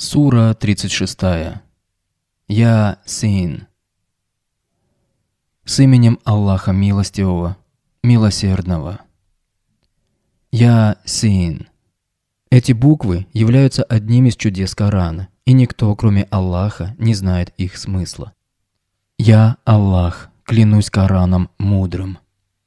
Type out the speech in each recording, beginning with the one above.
Сура 36. Я Син. С именем Аллаха Милостивого, Милосердного. Я Син. Эти буквы являются одним из чудес Корана, и никто, кроме Аллаха, не знает их смысла. Я Аллах, клянусь Кораном мудрым,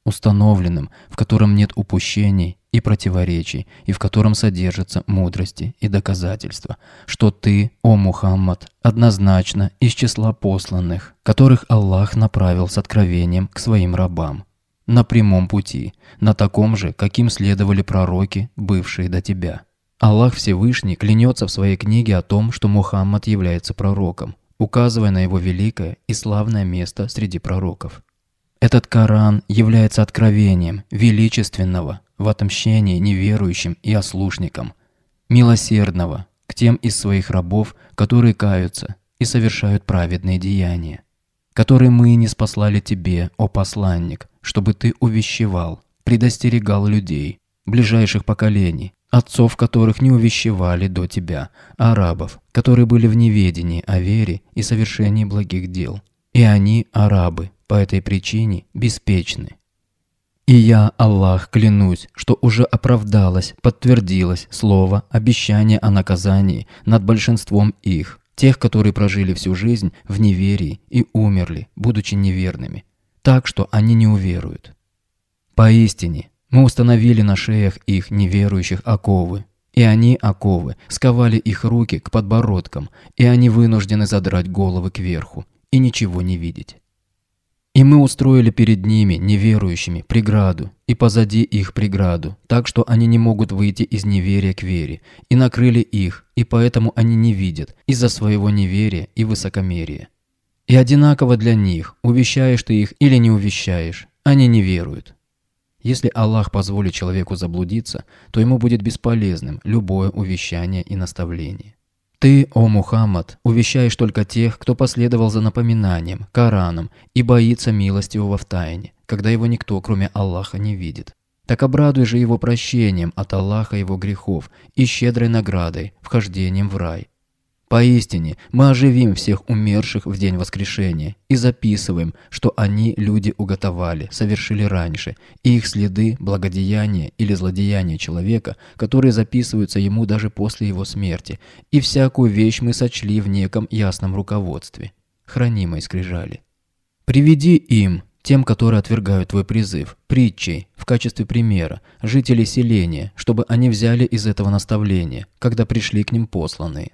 установленным, в котором нет упущений и противоречий, и в котором содержатся мудрости и доказательства, что ты, о Мухаммад, однозначно из числа посланных, которых Аллах направил с откровением к своим рабам, на прямом пути, на таком же, каким следовали пророки, бывшие до тебя. Аллах Всевышний клянется в своей книге о том, что Мухаммад является пророком, указывая на его великое и славное место среди пророков. Этот Коран является откровением величественного в отомщении неверующим и ослушникам, милосердного к тем из своих рабов, которые каются и совершают праведные деяния, которые мы не спаслали тебе, о посланник, чтобы ты увещевал, предостерегал людей, ближайших поколений, отцов которых не увещевали до тебя, арабов, которые были в неведении о вере и совершении благих дел и они арабы, по этой причине беспечны. И я, Аллах, клянусь, что уже оправдалось, подтвердилось слово, обещание о наказании над большинством их, тех, которые прожили всю жизнь в неверии и умерли, будучи неверными, так что они не уверуют. Поистине, мы установили на шеях их неверующих оковы, и они, оковы, сковали их руки к подбородкам, и они вынуждены задрать головы кверху, и ничего не видеть. И мы устроили перед ними, неверующими, преграду, и позади их преграду, так что они не могут выйти из неверия к вере, и накрыли их, и поэтому они не видят, из-за своего неверия и высокомерия. И одинаково для них, увещаешь ты их или не увещаешь, они не веруют. Если Аллах позволит человеку заблудиться, то ему будет бесполезным любое увещание и наставление. «Ты, о Мухаммад, увещаешь только тех, кто последовал за напоминанием, Кораном и боится милости его в тайне, когда его никто, кроме Аллаха, не видит. Так обрадуй же его прощением от Аллаха его грехов и щедрой наградой, вхождением в рай, Поистине, мы оживим всех умерших в день воскрешения и записываем, что они люди уготовали, совершили раньше, и их следы – благодеяния или злодеяния человека, которые записываются ему даже после его смерти, и всякую вещь мы сочли в неком ясном руководстве, хранимой скрижали. «Приведи им, тем, которые отвергают твой призыв, притчей, в качестве примера, жителей селения, чтобы они взяли из этого наставления, когда пришли к ним посланные.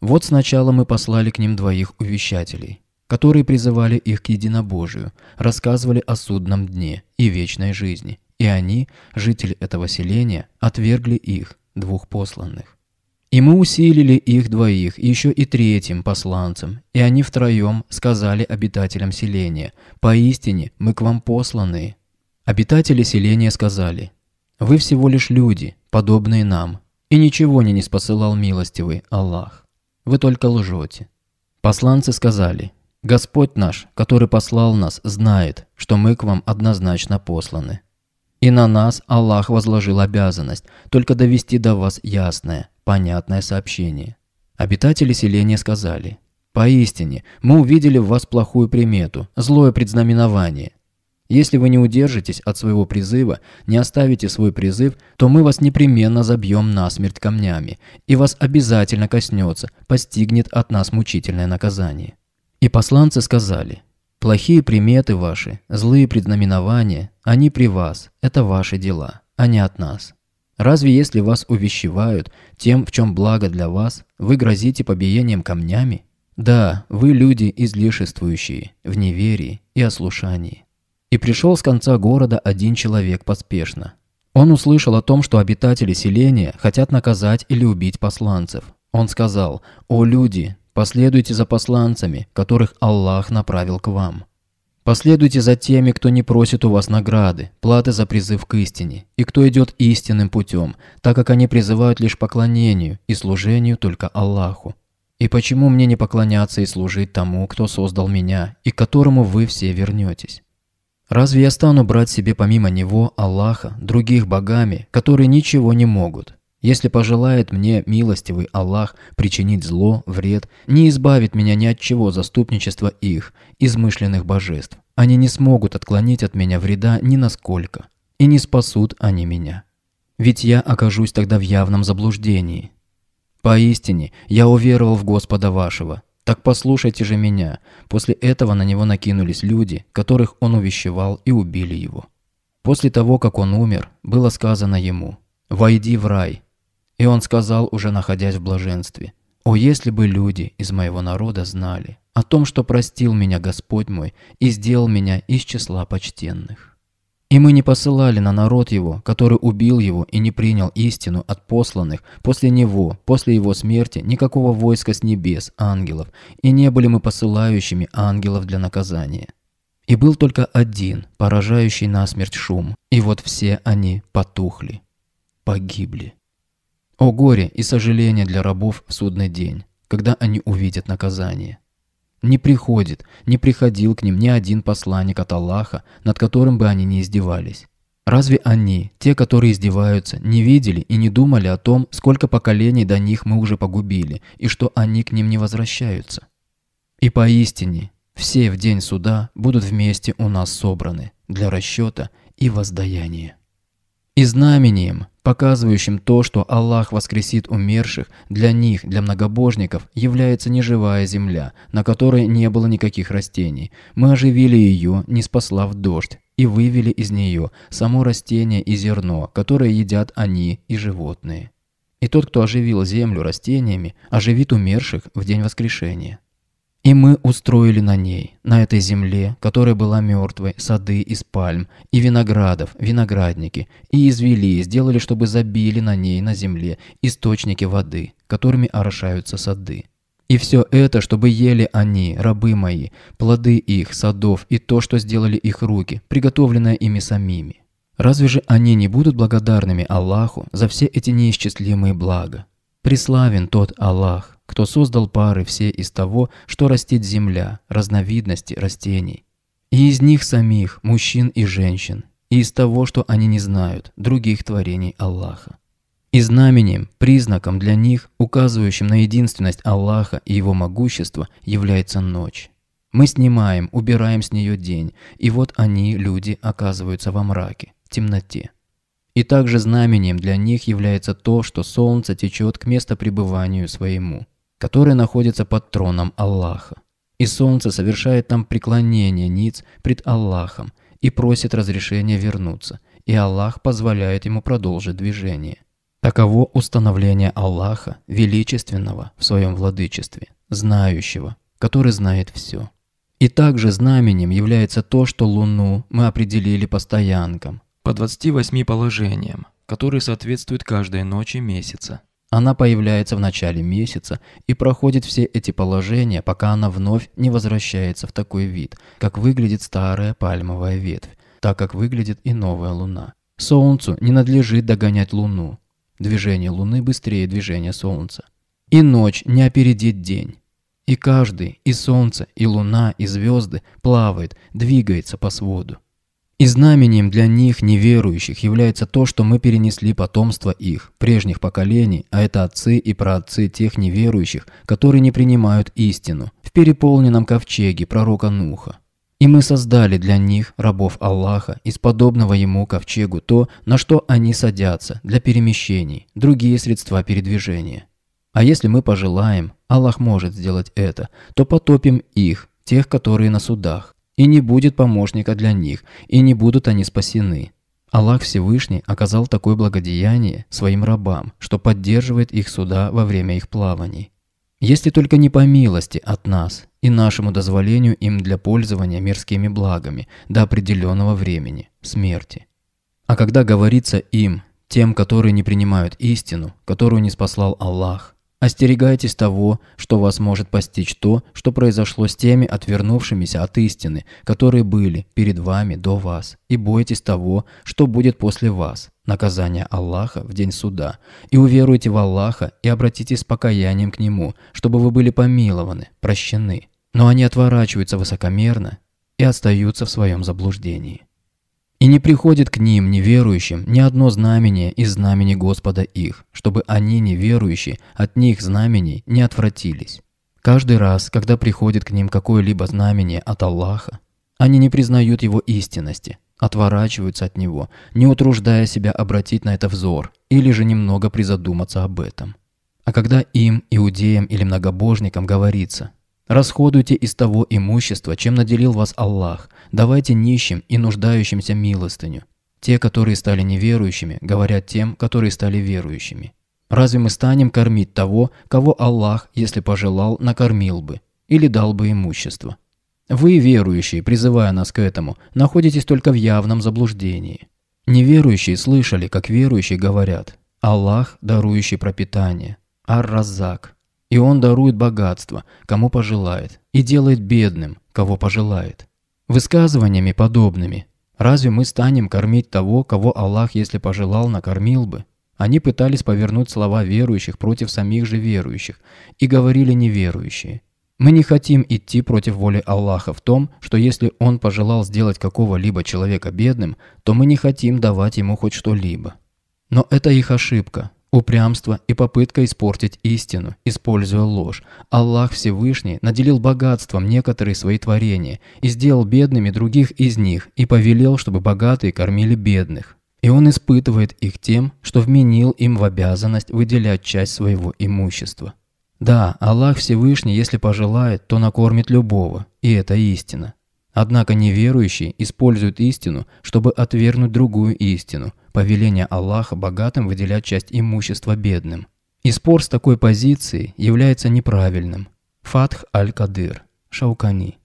Вот сначала мы послали к ним двоих увещателей, которые призывали их к единобожию, рассказывали о судном дне и вечной жизни, и они, жители этого селения, отвергли их, двух посланных. И мы усилили их двоих, еще и третьим посланцем, и они втроем сказали обитателям селения, «Поистине мы к вам посланы». Обитатели селения сказали, «Вы всего лишь люди, подобные нам, и ничего не неспосылал милостивый Аллах» вы только лжете». Посланцы сказали, «Господь наш, который послал нас, знает, что мы к вам однозначно посланы. И на нас Аллах возложил обязанность только довести до вас ясное, понятное сообщение». Обитатели селения сказали, «Поистине, мы увидели в вас плохую примету, злое предзнаменование. Если вы не удержитесь от своего призыва, не оставите свой призыв, то мы вас непременно забьем насмерть камнями, и вас обязательно коснется, постигнет от нас мучительное наказание». И посланцы сказали, «Плохие приметы ваши, злые предзнаменования, они при вас, это ваши дела, а не от нас». Разве если вас увещевают тем, в чем благо для вас, вы грозите побиением камнями? Да, вы люди излишествующие, в неверии и ослушании. И пришел с конца города один человек поспешно. Он услышал о том, что обитатели селения хотят наказать или убить посланцев. Он сказал, «О люди, последуйте за посланцами, которых Аллах направил к вам. Последуйте за теми, кто не просит у вас награды, платы за призыв к истине, и кто идет истинным путем, так как они призывают лишь поклонению и служению только Аллаху. И почему мне не поклоняться и служить тому, кто создал меня, и к которому вы все вернетесь?» Разве я стану брать себе помимо него Аллаха, других богами, которые ничего не могут? Если пожелает мне милостивый Аллах причинить зло, вред, не избавит меня ни от чего заступничества их, измышленных божеств. Они не смогут отклонить от меня вреда ни насколько, и не спасут они меня. Ведь я окажусь тогда в явном заблуждении. Поистине, я уверовал в Господа вашего, так послушайте же меня. После этого на него накинулись люди, которых он увещевал и убили его. После того, как он умер, было сказано ему «Войди в рай». И он сказал, уже находясь в блаженстве, «О, если бы люди из моего народа знали о том, что простил меня Господь мой и сделал меня из числа почтенных». И мы не посылали на народ его, который убил его и не принял истину от посланных после него, после его смерти, никакого войска с небес, ангелов, и не были мы посылающими ангелов для наказания. И был только один, поражающий насмерть шум, и вот все они потухли, погибли. О горе и сожаление для рабов в судный день, когда они увидят наказание. Не приходит, не приходил к ним ни один посланник от Аллаха, над которым бы они не издевались. Разве они, те, которые издеваются, не видели и не думали о том, сколько поколений до них мы уже погубили, и что они к ним не возвращаются? И поистине, все в день суда будут вместе у нас собраны для расчета и воздаяния и знамением, показывающим то, что Аллах воскресит умерших, для них, для многобожников, является неживая земля, на которой не было никаких растений. Мы оживили ее, не спасла в дождь, и вывели из нее само растение и зерно, которое едят они и животные. И тот, кто оживил землю растениями, оживит умерших в день воскрешения. И мы устроили на ней, на этой земле, которая была мертвой, сады из пальм, и виноградов, виноградники, и извели, и сделали, чтобы забили на ней, на земле, источники воды, которыми орошаются сады. И все это, чтобы ели они, рабы мои, плоды их, садов и то, что сделали их руки, приготовленное ими самими. Разве же они не будут благодарными Аллаху за все эти неисчислимые блага? Преславен тот Аллах, кто создал пары все из того, что растет земля, разновидности растений. И из них самих, мужчин и женщин, и из того, что они не знают, других творений Аллаха. И знаменем, признаком для них, указывающим на единственность Аллаха и его могущество, является ночь. Мы снимаем, убираем с нее день, и вот они, люди, оказываются во мраке, темноте. И также знаменем для них является то, что солнце течет к местопребыванию своему который находится под троном Аллаха. И солнце совершает там преклонение ниц пред Аллахом и просит разрешения вернуться, и Аллах позволяет ему продолжить движение. Таково установление Аллаха, величественного в своем владычестве, знающего, который знает все. И также знаменем является то, что Луну мы определили по стоянкам, по 28 положениям, которые соответствуют каждой ночи месяца. Она появляется в начале месяца и проходит все эти положения, пока она вновь не возвращается в такой вид, как выглядит старая пальмовая ветвь, так как выглядит и новая луна. Солнцу не надлежит догонять луну. Движение луны быстрее движения солнца. И ночь не опередит день. И каждый, и солнце, и луна, и звезды плавает, двигается по своду. И знаменем для них, неверующих, является то, что мы перенесли потомство их, прежних поколений, а это отцы и праотцы тех неверующих, которые не принимают истину, в переполненном ковчеге пророка Нуха. И мы создали для них, рабов Аллаха, из подобного ему ковчегу то, на что они садятся, для перемещений, другие средства передвижения. А если мы пожелаем, Аллах может сделать это, то потопим их, тех, которые на судах, и не будет помощника для них, и не будут они спасены. Аллах Всевышний оказал такое благодеяние своим рабам, что поддерживает их суда во время их плаваний. Если только не по милости от нас и нашему дозволению им для пользования мирскими благами до определенного времени – смерти. А когда говорится им, тем, которые не принимают истину, которую не спаслал Аллах, Остерегайтесь того, что вас может постичь то, что произошло с теми, отвернувшимися от истины, которые были перед вами до вас, и бойтесь того, что будет после вас, наказание Аллаха в день суда, и уверуйте в Аллаха и обратитесь с покаянием к Нему, чтобы вы были помилованы, прощены. Но они отворачиваются высокомерно и остаются в своем заблуждении. И не приходит к ним, неверующим, ни одно знамение из знамени Господа их, чтобы они, неверующие, от них знамений не отвратились. Каждый раз, когда приходит к ним какое-либо знамение от Аллаха, они не признают его истинности, отворачиваются от него, не утруждая себя обратить на это взор или же немного призадуматься об этом. А когда им, иудеям или многобожникам говорится – Расходуйте из того имущества, чем наделил вас Аллах. Давайте нищим и нуждающимся милостыню. Те, которые стали неверующими, говорят тем, которые стали верующими. Разве мы станем кормить того, кого Аллах, если пожелал, накормил бы или дал бы имущество? Вы, верующие, призывая нас к этому, находитесь только в явном заблуждении. Неверующие слышали, как верующие говорят «Аллах, дарующий пропитание», «Ар-Разак», и он дарует богатство, кому пожелает, и делает бедным, кого пожелает. Высказываниями подобными «Разве мы станем кормить того, кого Аллах, если пожелал, накормил бы?» Они пытались повернуть слова верующих против самих же верующих и говорили неверующие. Мы не хотим идти против воли Аллаха в том, что если Он пожелал сделать какого-либо человека бедным, то мы не хотим давать ему хоть что-либо. Но это их ошибка, Упрямство и попытка испортить истину, используя ложь. Аллах Всевышний наделил богатством некоторые свои творения и сделал бедными других из них и повелел, чтобы богатые кормили бедных. И он испытывает их тем, что вменил им в обязанность выделять часть своего имущества. Да, Аллах Всевышний, если пожелает, то накормит любого, и это истина. Однако неверующие используют истину, чтобы отвергнуть другую истину, повеление Аллаха богатым выделять часть имущества бедным. И спор с такой позицией является неправильным. Фатх аль-Кадыр, Шаукани.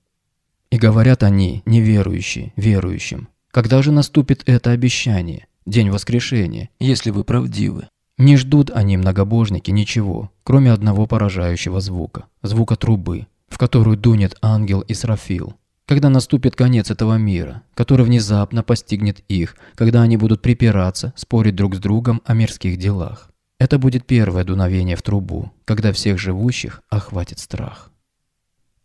И говорят они, неверующие, верующим. Когда же наступит это обещание, день воскрешения, если вы правдивы? Не ждут они, многобожники, ничего, кроме одного поражающего звука, звука трубы, в которую дунет ангел Исрафил когда наступит конец этого мира, который внезапно постигнет их, когда они будут припираться, спорить друг с другом о мирских делах. Это будет первое дуновение в трубу, когда всех живущих охватит страх.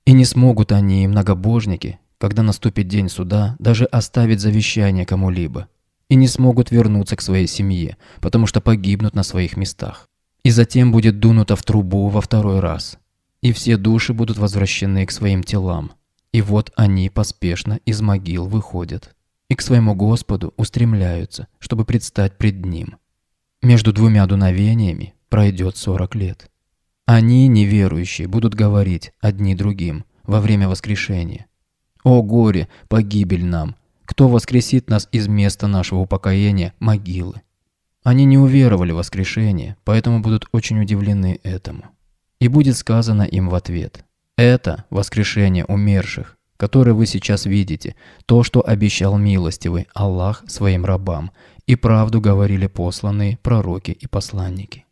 И не смогут они, многобожники, когда наступит день суда, даже оставить завещание кому-либо, и не смогут вернуться к своей семье, потому что погибнут на своих местах. И затем будет дунуто в трубу во второй раз, и все души будут возвращены к своим телам – и вот они поспешно из могил выходят и к своему Господу устремляются, чтобы предстать пред Ним. Между двумя дуновениями пройдет сорок лет. Они, неверующие, будут говорить одни другим во время воскрешения. «О горе, погибель нам! Кто воскресит нас из места нашего упокоения, могилы?» Они не уверовали в воскрешение, поэтому будут очень удивлены этому. И будет сказано им в ответ – это воскрешение умерших, которое вы сейчас видите, то, что обещал милостивый Аллах своим рабам, и правду говорили посланные пророки и посланники.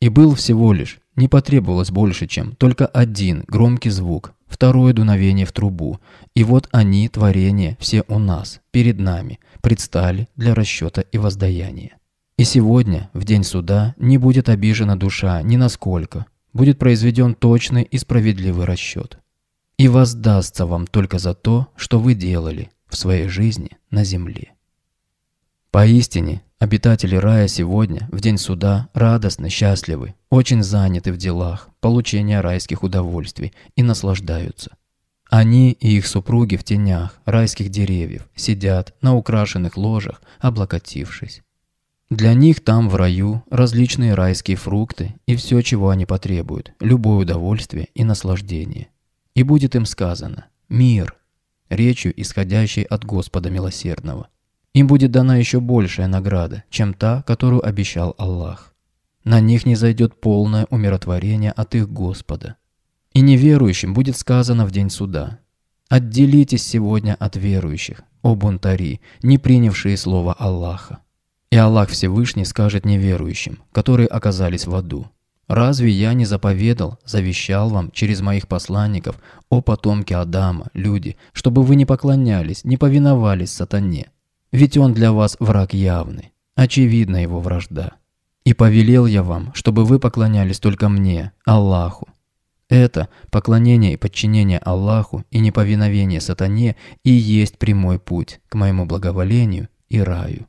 И был всего лишь, не потребовалось больше, чем только один громкий звук, второе дуновение в трубу, и вот они, творения, все у нас, перед нами, предстали для расчета и воздаяния. И сегодня, в день суда, не будет обижена душа ни насколько, будет произведен точный и справедливый расчет. И воздастся вам только за то, что вы делали в своей жизни на земле. Поистине, обитатели рая сегодня, в день суда, радостны, счастливы, очень заняты в делах, получения райских удовольствий и наслаждаются. Они и их супруги в тенях райских деревьев сидят на украшенных ложах, облокотившись. Для них там, в раю, различные райские фрукты и все, чего они потребуют, любое удовольствие и наслаждение. И будет им сказано «Мир», речью, исходящей от Господа Милосердного. Им будет дана еще большая награда, чем та, которую обещал Аллах. На них не зайдет полное умиротворение от их Господа. И неверующим будет сказано в день суда «Отделитесь сегодня от верующих, о бунтари, не принявшие слова Аллаха». И Аллах Всевышний скажет неверующим, которые оказались в аду. «Разве я не заповедал, завещал вам через моих посланников, о потомке Адама, люди, чтобы вы не поклонялись, не повиновались сатане? Ведь он для вас враг явный, очевидна его вражда. И повелел я вам, чтобы вы поклонялись только мне, Аллаху, это поклонение и подчинение Аллаху и неповиновение сатане и есть прямой путь к моему благоволению и раю.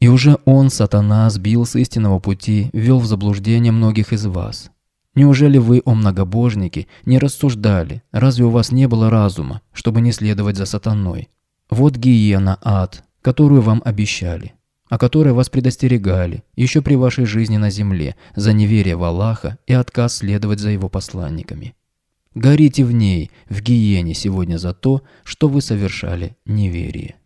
И уже он, сатана, сбил с истинного пути, ввел в заблуждение многих из вас. Неужели вы, о многобожники, не рассуждали? Разве у вас не было разума, чтобы не следовать за сатаной? Вот гиена, ад, которую вам обещали, о а которой вас предостерегали еще при вашей жизни на земле за неверие в Аллаха и отказ следовать за его посланниками. Горите в ней, в гиене сегодня за то, что вы совершали неверие.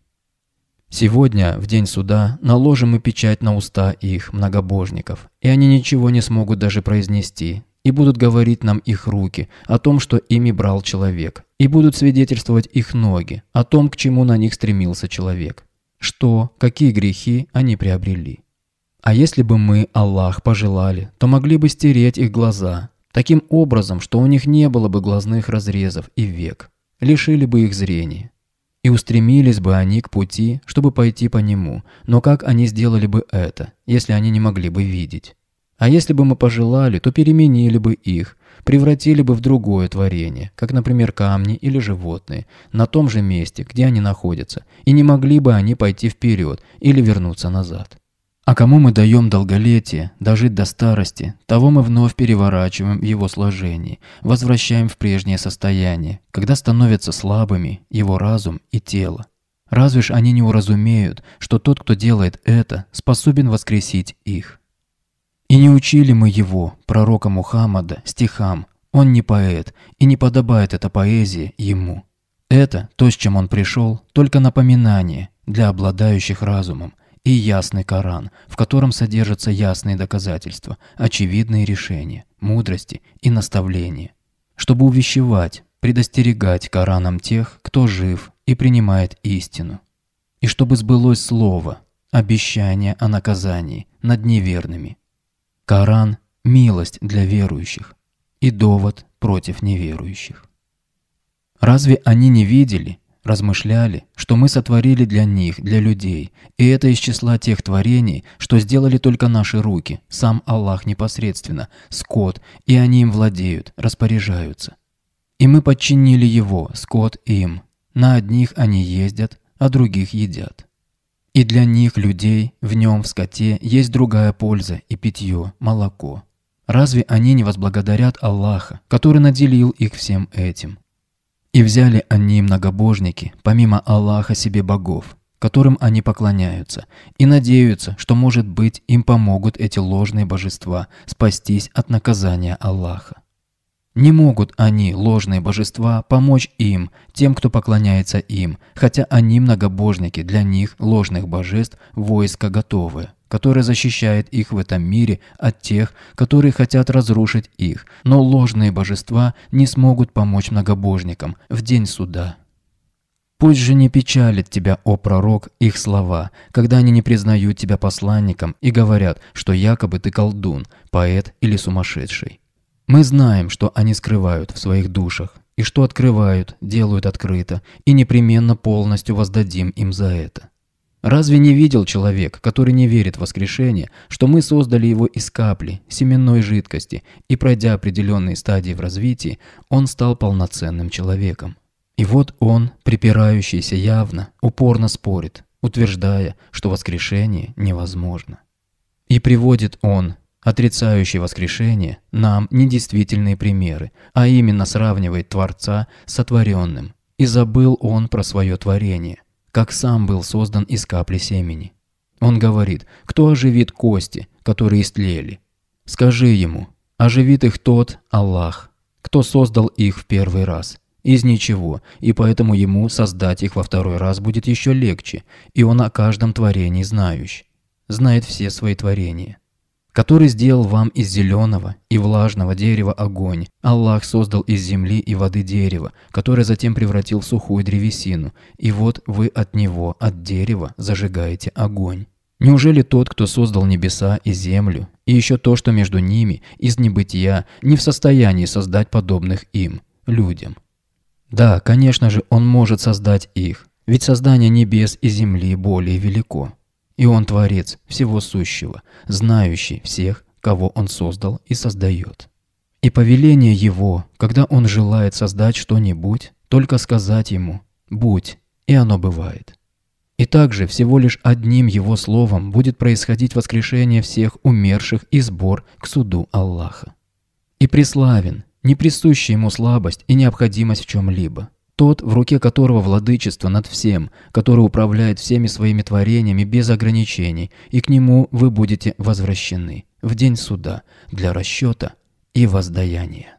Сегодня, в день суда, наложим мы печать на уста их, многобожников, и они ничего не смогут даже произнести, и будут говорить нам их руки о том, что ими брал человек, и будут свидетельствовать их ноги о том, к чему на них стремился человек, что, какие грехи они приобрели. А если бы мы, Аллах, пожелали, то могли бы стереть их глаза, таким образом, что у них не было бы глазных разрезов и век, лишили бы их зрения. И устремились бы они к пути, чтобы пойти по нему, но как они сделали бы это, если они не могли бы видеть? А если бы мы пожелали, то переменили бы их, превратили бы в другое творение, как, например, камни или животные, на том же месте, где они находятся, и не могли бы они пойти вперед или вернуться назад. А кому мы даем долголетие, дожить до старости, того мы вновь переворачиваем в его сложении, возвращаем в прежнее состояние, когда становятся слабыми его разум и тело. Разве ж они не уразумеют, что тот, кто делает это, способен воскресить их. И не учили мы его, пророка Мухаммада, стихам. Он не поэт, и не подобает эта поэзия ему. Это, то, с чем он пришел, только напоминание для обладающих разумом – и ясный Коран, в котором содержатся ясные доказательства, очевидные решения, мудрости и наставления, чтобы увещевать, предостерегать Кораном тех, кто жив и принимает истину, и чтобы сбылось слово, обещание о наказании над неверными. Коран – милость для верующих и довод против неверующих. Разве они не видели – размышляли, что мы сотворили для них, для людей, и это из числа тех творений, что сделали только наши руки, сам Аллах непосредственно, скот, и они им владеют, распоряжаются. И мы подчинили его, скот, им. На одних они ездят, а других едят. И для них, людей, в нем, в скоте, есть другая польза и питье, молоко. Разве они не возблагодарят Аллаха, который наделил их всем этим? И взяли они, многобожники, помимо Аллаха себе богов, которым они поклоняются, и надеются, что, может быть, им помогут эти ложные божества спастись от наказания Аллаха. Не могут они, ложные божества, помочь им, тем, кто поклоняется им, хотя они многобожники, для них, ложных божеств, войска готовы который защищает их в этом мире от тех, которые хотят разрушить их, но ложные божества не смогут помочь многобожникам в день суда. Пусть же не печалит тебя, о пророк, их слова, когда они не признают тебя посланником и говорят, что якобы ты колдун, поэт или сумасшедший. Мы знаем, что они скрывают в своих душах, и что открывают, делают открыто, и непременно полностью воздадим им за это. Разве не видел человек, который не верит в воскрешение, что мы создали его из капли, семенной жидкости, и пройдя определенные стадии в развитии, он стал полноценным человеком? И вот он, припирающийся явно, упорно спорит, утверждая, что воскрешение невозможно. И приводит он, отрицающий воскрешение, нам недействительные примеры, а именно сравнивает Творца с сотворенным. И забыл он про свое творение как сам был создан из капли семени. Он говорит, кто оживит кости, которые истлели? Скажи ему, оживит их тот Аллах, кто создал их в первый раз, из ничего, и поэтому ему создать их во второй раз будет еще легче, и он о каждом творении знающий, знает все свои творения который сделал вам из зеленого и влажного дерева огонь. Аллах создал из земли и воды дерево, которое затем превратил в сухую древесину, и вот вы от него, от дерева, зажигаете огонь. Неужели тот, кто создал небеса и землю, и еще то, что между ними, из небытия, не в состоянии создать подобных им, людям? Да, конечно же, он может создать их, ведь создание небес и земли более велико. И он творец всего сущего, знающий всех, кого он создал и создает. И повеление его, когда он желает создать что-нибудь, только сказать ему «будь», и оно бывает. И также всего лишь одним его словом будет происходить воскрешение всех умерших и сбор к суду Аллаха. И преславен, не присуща ему слабость и необходимость в чем-либо. Тот, в руке которого владычество над всем, который управляет всеми своими творениями без ограничений, и к нему вы будете возвращены в день суда для расчета и воздаяния.